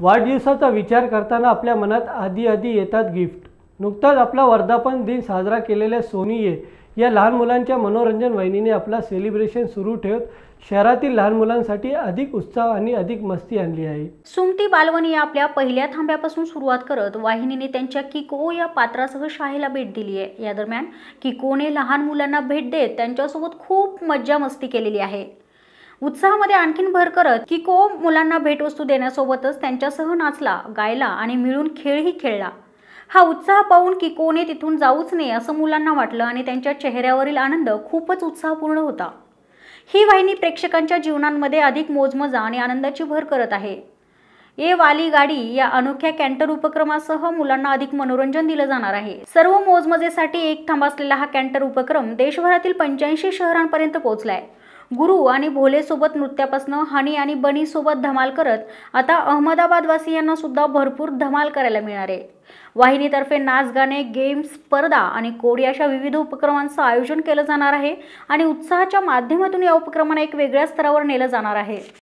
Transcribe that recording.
वाढदिवसाचा विचार करताना आपल्या मनात आधी आधी येतात गिफ्ट नुकताच आपला वर्धापन दिन साजरा केलेल्या सोनीये या लहान मुलांच्या मनोरंजन वाहिनीने आपला सेलिब्रेशन सुरू ठेवत शहरातील लहान मुलांसाठी अधिक उत्साह आणि अधिक मस्ती आणली आहे सुमती बालवणी आपल्या पहिल्या थांब्यापासून सुरुवात करत वाहिनीने त्यांच्या किको या पात्रासह शाळेला भेट दिली आहे या दरम्यान किकोने लहान मुलांना भेट देत त्यांच्यासोबत खूप मज्जा मस्ती केलेली आहे उत्साहामध्ये आणखीन भर करत किको मुलांना भेटवस्तू देण्यासोबतच त्यांच्यासह नाचला गायला आणि मिळून खेळही खेळला हा उत्साह पाहून किकोने तिथून जाऊच नये असं मुलांना वाटलं आणि त्यांच्या चेहऱ्यावरील आनंद खूपच उत्साहपूर्ण होता ही वाहिनी प्रेक्षकांच्या जीवनांमध्ये अधिक मोजमजा आणि आनंदाची भर करत आहे ये वाली गाडी या अनोख्या कॅन्टर उपक्रमासह मुलांना अधिक मनोरंजन दिलं जाणार आहे सर्व मोजमजेसाठी एक थांब असलेला हा कॅन्टर उपक्रम देशभरातील पंच्याऐंशी शहरांपर्यंत पोहोचला गुरु आणि भोलेसोबत नृत्यापासनं हनी आणि बनीसोबत धमाल करत आता अहमदाबादवासियांना सुद्धा भरपूर धमाल करायला मिळणार आहे वाहिनीतर्फे नाच गाणे गेम्स स्पर्धा आणि कोडी अशा विविध उपक्रमांचं आयोजन केलं जाणार आहे आणि उत्साहाच्या माध्यमातून या उपक्रमांना एक वेगळ्या स्तरावर नेलं जाणार आहे